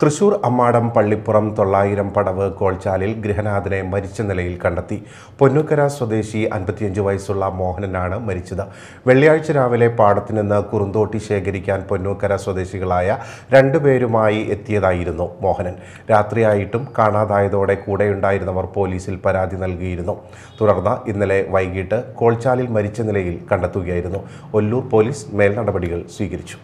തൃശൂർ അമ്മാടം പള്ളിപ്പുറം തൊള്ളായിരം പടവ് കോൾച്ചാലിൽ ഗൃഹനാഥനെ മരിച്ച നിലയിൽ കണ്ടെത്തി പൊന്നുക്കര സ്വദേശി അൻപത്തിയഞ്ച് വയസ്സുള്ള മോഹനനാണ് മരിച്ചത് വെള്ളിയാഴ്ച രാവിലെ പാടത്തു നിന്ന് കുറുന്തോട്ടി ശേഖരിക്കാൻ പൊന്നൂക്കര സ്വദേശികളായ രണ്ടുപേരുമായി എത്തിയതായിരുന്നു മോഹനൻ രാത്രിയായിട്ടും കാണാതായതോടെ കൂടെയുണ്ടായിരുന്നവർ പോലീസിൽ പരാതി നൽകിയിരുന്നു തുടർന്ന് ഇന്നലെ വൈകിട്ട് കോൾച്ചാലിൽ മരിച്ച നിലയിൽ കണ്ടെത്തുകയായിരുന്നു ഒല്ലൂർ പോലീസ് മേൽനടപടികൾ സ്വീകരിച്ചു